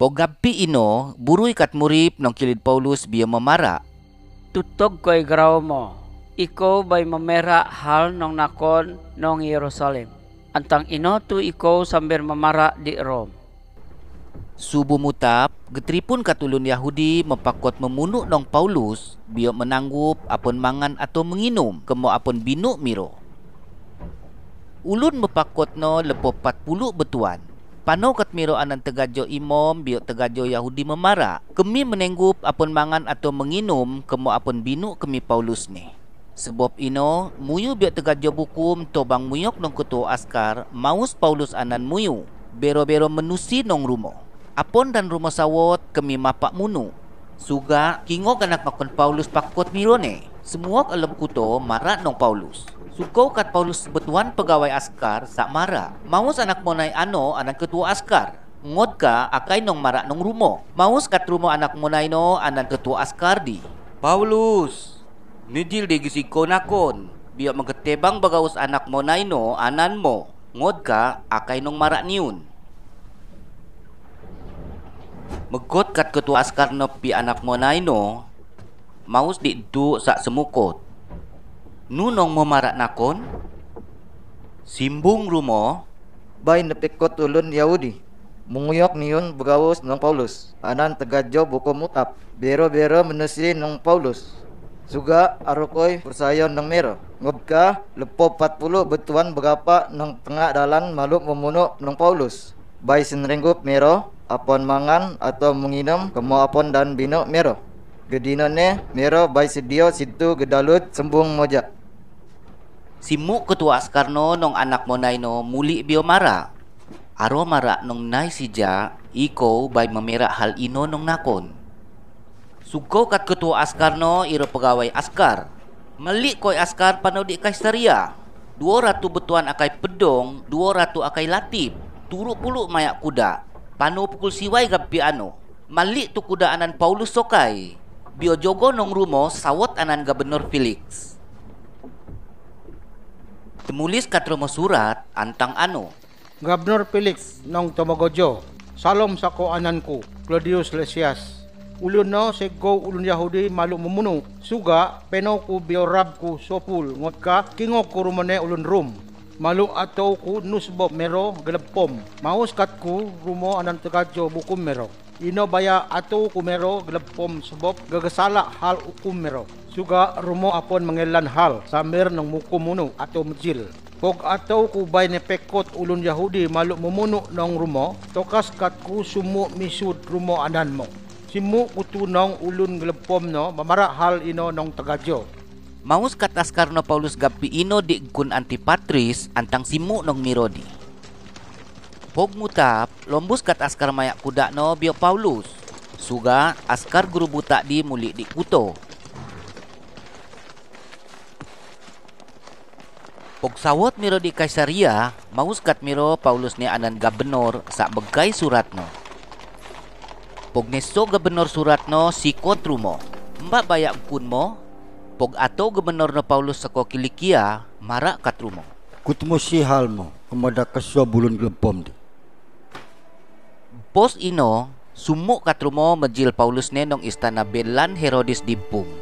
Pogampi ino, burui kat murip ng kilid Paulus biya mamara. Tutok ko grau mo. iko ba'y mamera hal ng nakon ng Jerusalem? Antang ino tu iko sambir mamara di Rome. Subo mutap, getripun katulun Yahudi mapakot memunuk nong Paulus biya menanggup apun mangan atau menginum kemo apon binuk miro. Ulun mapakot no lepo 40 betuan Panu kat Miru anan tegajo imom bio tegajo Yahudi memara. Kemi menenggup apun mangan atau menginum kemu apun binu kemi Paulus ni. Sebab ino muyu bio tegajo bukum to bang muyok nong kutu askar maus Paulus anan muyu. Bero-bero menusi nong rumo. Apun dan rumo sawot kemi mapak munu. Suga kingo ganak makun Paulus pakot Miru ne semua alam kuto marak nong Paulus. Sukau kat Paulus betuan pegawai askar sak mara. Maus anak monai ano anak ketua askar. Ngotka akai nong marak nong rumo. Maus kat rumo anak monai no anak ketua askar di. Paulus, nijil di gisi konakon. Biar mengetebang bagaus anak monai no anan mo. Ngotka akai nong marak niun. Megot kat ketua askar nopi anak monai no maus di du sak semukot. Nunong marak nakon, simbung rumo, bay nepekot ulun Yahudi. Munguyok niun bergawus nong Paulus, anan tegajo buku mutap, bero-bero menesiri nong Paulus. Suga arukoy persayon nong mero, ngobka lepo 40 betuan berapa nong tengah dalan maluk memunuk nong Paulus. Bay sinrenggup mero, apon mangan atau menginum kemo apon dan bino mero. Gedino ne mero bai sedio situ gedalut sembung moja. Simu ketua Askarno nong anak monai no muli bio mara. Aro mara nong nai sija iko bai memerak hal ino nong nakon. Suko kat ketua Askarno iro pegawai Askar. Melik koi Askar panau di kaisteria. Dua ratu betuan akai pedong, dua ratu akai latip. Turuk puluk mayak kuda. Panau pukul siwai gapi ano. melik tu kuda anan Paulus sokai biojogo nong rumo sawot anan gubernur Felix. Temulis kat rumo surat antang ano? Gubernur Felix nong tomogojo. Salam sako ananku, Claudius Lesias. Ulun no sego ulun Yahudi malu memunu. Suga penoku biorabku sopul ngotka kingoku rumone ulun rum malu atau ku nusbob mero gelepom. Mau sekat ku rumah anak terkajo bukum mero. Ino baya atau ku mero pom sebab gegesalak hal hukum mero. Juga rumah apun mengelan hal samir nang mukumunu atau mejil. Pog atau ku bay nepekot ulun Yahudi malu memunu nong rumo, tokas katku sumu misut rumo mo Simu kutu nong ulun gelepom no, memarak hal ino nong tegajo. Maus kat askar no Paulus gapi ino di gun antipatris antang simu nong mirodi. Pog mutap lombus kat askar mayak kuda no bio Paulus. Suga askar guru buta di muli di kuto. Pog sawot miro di Kaisaria, maus kat miro Paulus ni anan gabenor sak begai surat no. Pog neso gabenor surat no si rumo. Mbak bayak kun mo, pog ato gubernur na Paulus sa Kokilikia mara katrumo. Kutmo si halmo kumada kasua bulun gelempom di. Pos ino sumo katrumo majil Paulus nenong istana Belan Herodes di Pung.